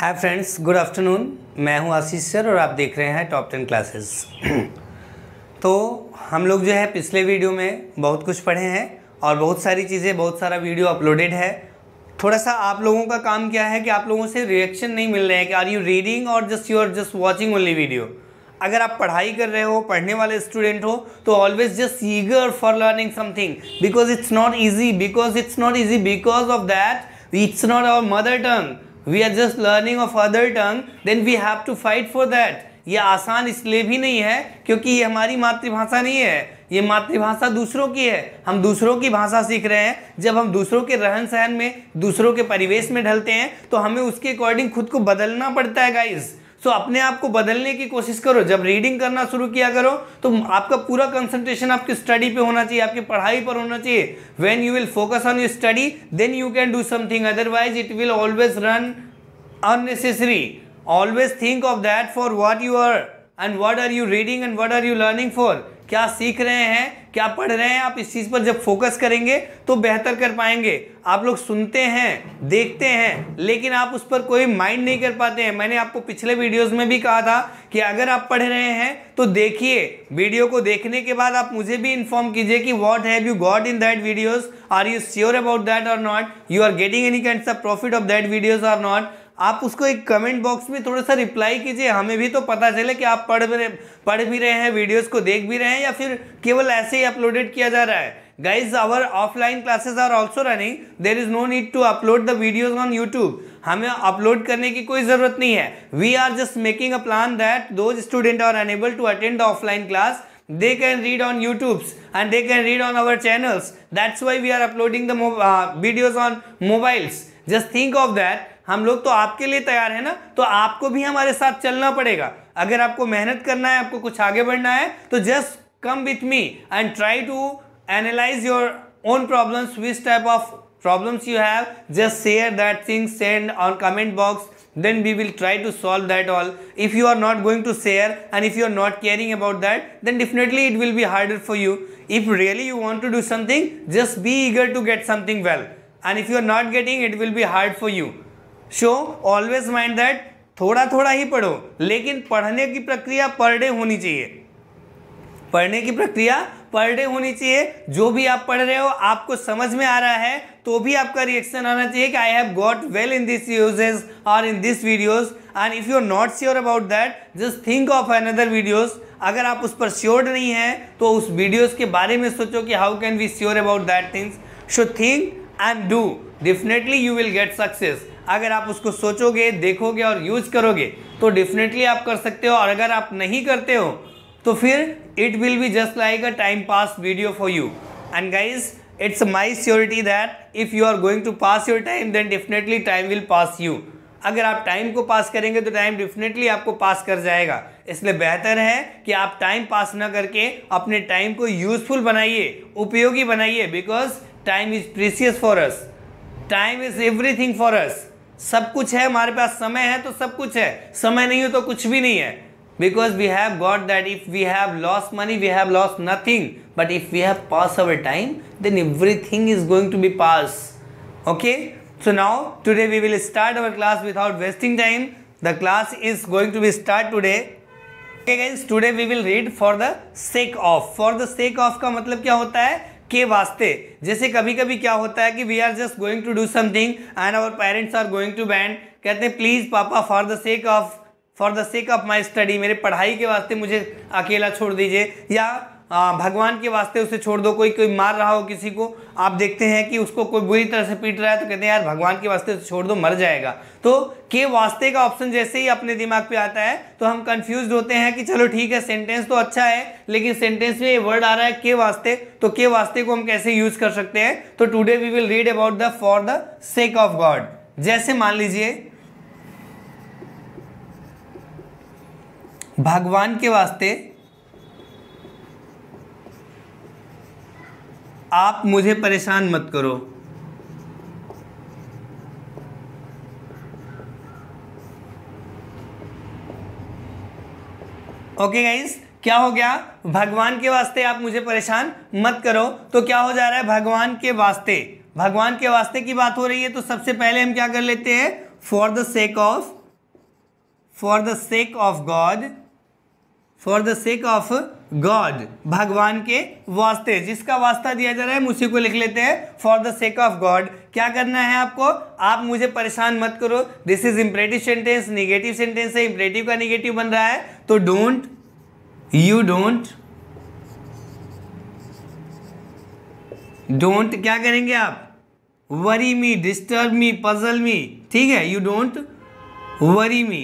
Hi friends good afternoon मैं हूं आशीष sir और आप देख रहे हैं टॉप टेन क्लासेस तो हम लोग जो है पिछले वीडियो में बहुत कुछ पढ़े हैं और बहुत सारी चीज़ें बहुत सारा वीडियो अपलोडेड है थोड़ा सा आप लोगों का काम क्या है कि आप लोगों से रिएक्शन नहीं मिल रहे हैं कि आर यू रीडिंग और just you are just watching only video अगर आप पढ़ाई कर रहे हो पढ़ने वाले स्टूडेंट हो तो always just eager for learning something because it's not easy because it's not easy because of that it's not our mother tongue we are just learning of other tongue then we have to fight for that ये आसान इसलिए भी नहीं है क्योंकि ये हमारी मातृभाषा नहीं है ये मातृभाषा दूसरों की है हम दूसरों की भाषा सीख रहे हैं जब हम दूसरों के रहन सहन में दूसरों के परिवेश में ढलते हैं तो हमें उसके अकॉर्डिंग खुद को बदलना पड़ता है गाइज़ सो अपने आप को बदलने की कोशिश करो जब रीडिंग करना शुरू किया करो तो आपका पूरा कंसंट्रेशन आपकी स्टडी पे होना चाहिए आपकी पढ़ाई पर होना चाहिए when you will focus on your study then you can do something otherwise it will always run unnecessary always think of that for what you are and what are you reading and what are you learning for क्या सीख रहे हैं क्या पढ़ रहे हैं आप इस चीज़ पर जब फोकस करेंगे तो बेहतर कर पाएंगे आप लोग सुनते हैं देखते हैं लेकिन आप उस पर कोई माइंड नहीं कर पाते हैं मैंने आपको पिछले वीडियोस में भी कहा था कि अगर आप पढ़ रहे हैं तो देखिए वीडियो को देखने के बाद आप मुझे भी इन्फॉर्म कीजिए कि what have you got in that videos are you sure about that और not you are getting any kind of profit of that videos are not आप उसको एक कमेंट बॉक्स में थोड़ा सा रिप्लाई कीजिए हमें भी तो पता चले कि आप पढ़ रहे पढ़ भी रहे हैं वीडियोस को देख भी रहे हैं या फिर केवल ऐसे ही अपलोडेड किया जा रहा है guys our offline classes are also running there is no need to upload the videos on YouTube हमें अपलोड करने की कोई जरूरत नहीं है we are just making a plan that though student are unable to attend the offline class they can read on YouTubes and they can read on our channels that's why we are uploading the on mobiles just think of that हम लोग तो आपके लिए तैयार हैं ना तो आपको भी हमारे साथ चलना पड़ेगा अगर आपको मेहनत करना है आपको कुछ आगे बढ़ना है तो just come with me and try to analyse your own problems which type of problems you have just share that thing send on comment box then we will try to solve that all if you are not going to share and if you are not caring about that then definitely it will be harder for you if really you want to do something just be eager to get something well and if you are not getting it will be hard for you so always mind that थोड़ा थोड़ा ही पढ़ो लेकिन पढ़ने की प्रक्रिया per day होनी चाहिए पढ़ने की प्रक्रिया पर डे होनी चाहिए जो भी आप पढ़ रहे हो आपको समझ में आ रहा है तो भी आपका रिएक्शन आना चाहिए कि I have got well in this uses और in this videos and if you are not sure about that just think of another videos अगर आप उस पर श्योर नहीं हैं तो उस वीडियोस के बारे में सोचो कि how can we sure about that things so think and do definitely you will get success अगर आप उसको सोचोगे देखोगे और यूज़ करोगे तो डेफिनेटली आप कर सकते हो और अगर आप नहीं करते हो तो फिर it will be just like a time pass video for you and guys it's my surety that if you are going to pass your time then definitely time will pass you अगर आप time को पास करेंगे तो time definitely आपको पास कर जाएगा इसलिए बेहतर है कि आप टाइम पास ना करके अपने टाइम को यूजफुल बनाइए उपयोगी बनाइए because time is precious for us time is everything for us सब कुछ है हमारे पास समय है तो सब कुछ है समय नहीं हो तो कुछ भी नहीं है because we have got that if we have loss money we have loss nothing but if we have pass our time then everything is going to be pass okay so now today we will start our class without wasting time the class is going to be start today today we will read for the sake of for the sake of का मतलब क्या होता है के वास्ते जैसे कभी कभी क्या होता है कि we are just going to do something and our parents are going to band कहते हैं प्लीज़ पापा for the sake of for the sake of my study मेरे पढ़ाई के वास्ते मुझे अकेला छोड़ दीजिए या भगवान के वास्ते उसे छोड़ दो कोई कोई मार रहा हो किसी को आप देखते हैं कि उसको कोई बुरी तरह से पीट रहा है तो कहते हैं यार भगवान के वास्ते उसे छोड़ दो मर जाएगा तो के वास्ते का ऑप्शन जैसे ही अपने दिमाग पे आता है तो हम कंफ्यूज होते हैं कि चलो ठीक है सेंटेंस तो अच्छा है लेकिन सेंटेंस में ये वर्ड आ रहा है के वास्ते तो के वास्ते को हम कैसे यूज कर सकते हैं तो today we will read about the for the sake of God जैसे मान लीजिए भगवान के वास्ते आप मुझे परेशान मत करो ओके गाइज क्या हो गया भगवान के वास्ते आप मुझे परेशान मत करो तो क्या हो जा रहा है भगवान के वास्ते भगवान के वास्ते की बात हो रही है तो सबसे पहले हम क्या कर लेते हैं for the sake of for the sake of God for the sake of God भगवान के वास्ते जिसका वास्ता दिया जा रहा है उसी को लिख लेते हैं for the sake of God क्या करना है आपको आप मुझे परेशान मत करो this is imperative sentence negative sentence है इम्परेटिव का निगेटिव बन रहा है तो डोंट यू डोंट डोंट क्या करेंगे आप worry me disturb me puzzle me ठीक है यू डोंट वरी मी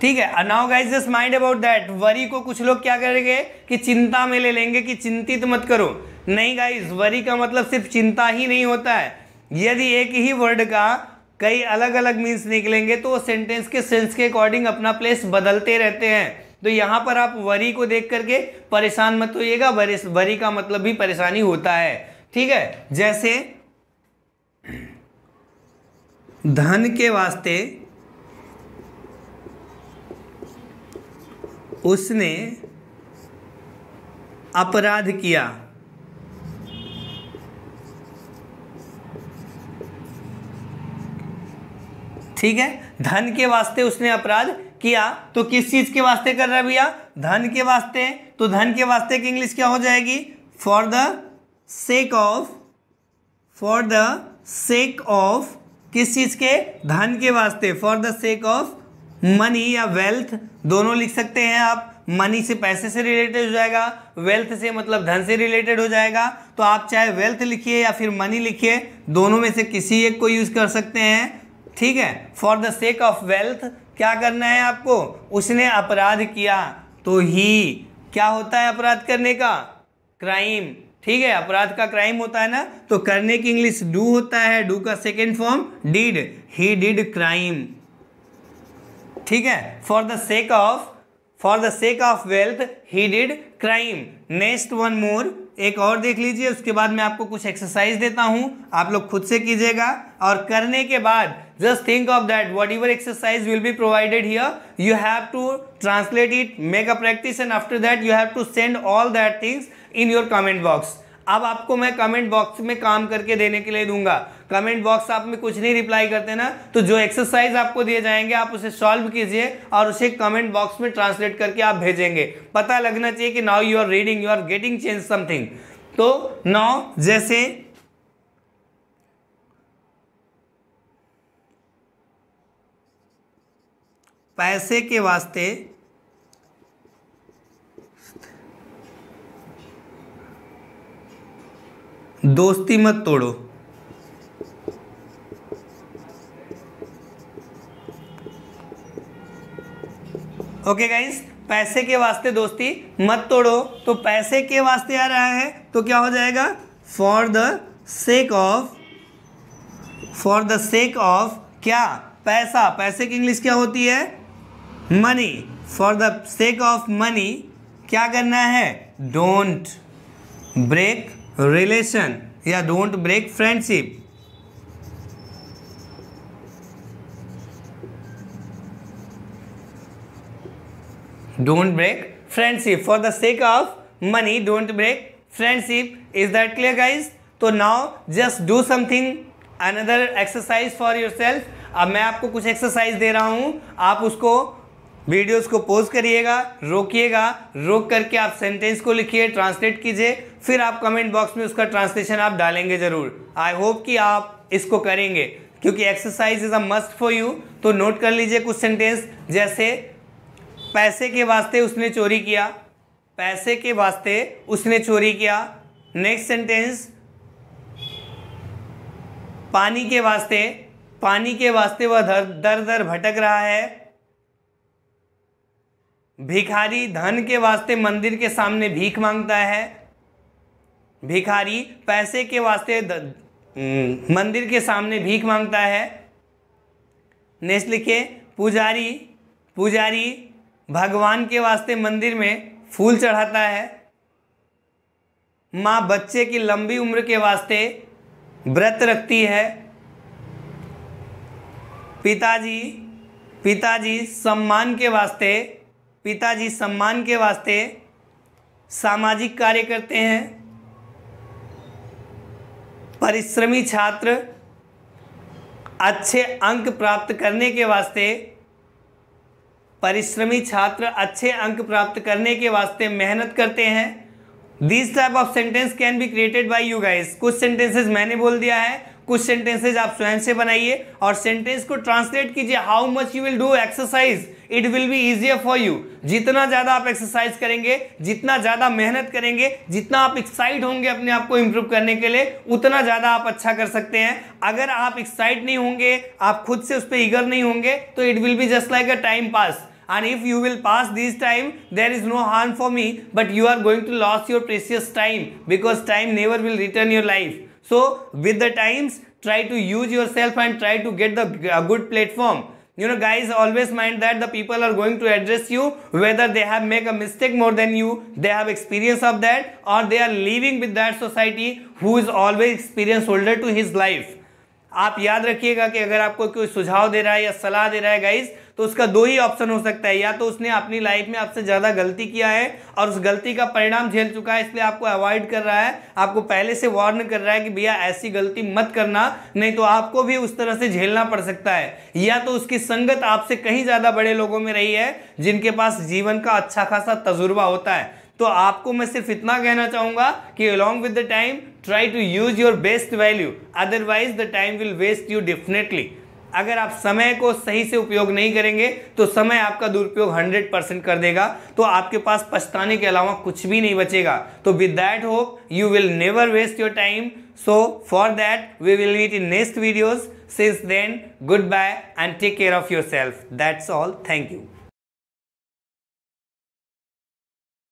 ठीक है अनाउ guys just mind about that worry को कुछ लोग क्या करेंगे कि चिंता में ले लेंगे कि चिंतित मत करो नहीं गाइज वरी का मतलब सिर्फ चिंता ही नहीं होता है यदि एक ही वर्ड का कई अलग अलग मीन्स निकलेंगे तो वो सेंटेंस के सेंस के अकॉर्डिंग अपना प्लेस बदलते रहते हैं तो यहाँ पर आप वरी को देख करके परेशान मत होइएगा वरी का मतलब भी परेशानी होता है ठीक है जैसे धन के वास्ते उसने अपराध किया ठीक है धन के वास्ते उसने अपराध किया तो किस चीज के वास्ते कर रहा भैया धन के वास्ते तो धन के वास्ते की इंग्लिश क्या हो जाएगी for the sake of for the sake of किस चीज के धन के वास्ते for the sake of money या वेल्थ दोनों लिख सकते हैं आप मनी से पैसे से रिलेटेड हो जाएगा वेल्थ से मतलब धन से रिलेटेड हो जाएगा तो आप चाहे वेल्थ लिखिए या फिर मनी लिखिए दोनों में से किसी एक को यूज़ कर सकते हैं ठीक है for the sake of wealth क्या करना है आपको उसने अपराध किया तो ही क्या होता है अपराध करने का क्राइम ठीक है अपराध का क्राइम होता है ना तो करने की इंग्लिश डू होता है डू का second form did he did crime ठीक है for the sake of for the sake of wealth he did crime next one more एक और देख लीजिए उसके बाद मैं आपको कुछ एक्सरसाइज देता हूं आप लोग खुद से कीजिएगा और करने के बाद just think of that whatever exercise will be provided here you have to translate it make a practice and after that you have to send all that things in your comment box अब आपको मैं comment box में काम करके देने के लिए दूंगा कमेंट बॉक्स आप में कुछ नहीं रिप्लाई करते ना तो जो एक्सरसाइज आपको दिए जाएंगे आप उसे सॉल्व कीजिए और उसे कमेंट बॉक्स में ट्रांसलेट करके आप भेजेंगे पता लगना चाहिए कि now you are reading you are getting change something तो नाउ जैसे पैसे के वास्ते दोस्ती मत तोड़ो ओके गाइस पैसे के वास्ते दोस्ती मत तोड़ो तो पैसे के वास्ते आ रहा है तो क्या हो जाएगा for the sake of for the sake of क्या पैसा पैसे की इंग्लिश क्या होती है money for the sake of money क्या करना है डोंट ब्रेक रिलेशन या don't break friendship don't break friendship for the sake of money don't break friendship is that clear guys तो now just do something another exercise for yourself अब मैं आपको कुछ exercise दे रहा हूँ आप उसको वीडियोस को पोज करिएगा रोकिएगा रोक करके आप सेंटेंस को लिखिए ट्रांसलेट कीजिए फिर आप कमेंट बॉक्स में उसका ट्रांसलेशन आप डालेंगे ज़रूर आई होप कि आप इसको करेंगे क्योंकि exercise is a must for you तो नोट कर लीजिए कुछ सेंटेंस जैसे पैसे के वास्ते उसने चोरी किया पैसे के वास्ते उसने चोरी किया नेक्स्ट सेंटेंस पानी के वास्ते पानी के वास्ते वह दर दर दर भटक रहा है भिखारी धन के वास्ते मंदिर के सामने भीख मांगता है भिखारी पैसे के वास्ते द, मंदिर के सामने भीख मांगता है नेक्स्ट लिखे पुजारी पुजारी भगवान के वास्ते मंदिर में फूल चढ़ाता है माँ बच्चे की लंबी उम्र के वास्ते व्रत रखती है पिताजी पिताजी सम्मान के वास्ते पिताजी सम्मान के वास्ते सामाजिक कार्य करते हैं परिश्रमी छात्र अच्छे अंक प्राप्त करने के वास्ते परिश्रमी छात्र अच्छे अंक प्राप्त करने के वास्ते मेहनत करते हैं this type of sentence can be created by you guys कुछ सेंटेंसेस मैंने बोल दिया है कुछ सेंटेंसेज आप स्वयं से बनाइए और सेंटेंस को ट्रांसलेट कीजिए how much you will do exercise it will be easier for you जितना ज़्यादा आप एक्सरसाइज करेंगे जितना ज़्यादा मेहनत करेंगे जितना आप एक्साइट होंगे अपने आप को इंप्रूव करने के लिए उतना ज़्यादा आप अच्छा कर सकते हैं अगर आप एक्साइट नहीं होंगे आप खुद से उस पर इगर नहीं होंगे तो it will be just like a time pass and if you will pass this time there is no harm for me but you are going to lose your precious time because time never will return your life So with the times, try to use yourself and try to get the a uh, good platform. You know guys, always mind that the people are going to address you whether they have make a mistake more than you, they have experience of that or they are living with that society who is always experience holder to his life. आप याद रखिएगा कि अगर आपको कोई सुझाव दे रहा है या सलाह दे रहा है गाइज तो उसका दो ही ऑप्शन हो सकता है या तो उसने अपनी लाइफ में आपसे ज़्यादा गलती किया है और उस गलती का परिणाम झेल चुका है इसलिए आपको अवॉइड कर रहा है आपको पहले से वार्न कर रहा है कि भैया ऐसी गलती मत करना नहीं तो आपको भी उस तरह से झेलना पड़ सकता है या तो उसकी संगत आपसे कहीं ज़्यादा बड़े लोगों में रही है जिनके पास जीवन का अच्छा खासा तजुर्बा होता है तो आपको मैं सिर्फ इतना कहना चाहूंगा कि along with the time try to use your best value otherwise the time will waste you definitely अगर आप समय को सही से उपयोग नहीं करेंगे तो समय आपका दुरुपयोग 100 परसेंट कर देगा तो आपके पास पछताने के अलावा कुछ भी नहीं बचेगा तो with that hope you will never waste your time so for that we will meet in next videos since then good bye and take care of your self that's all thank you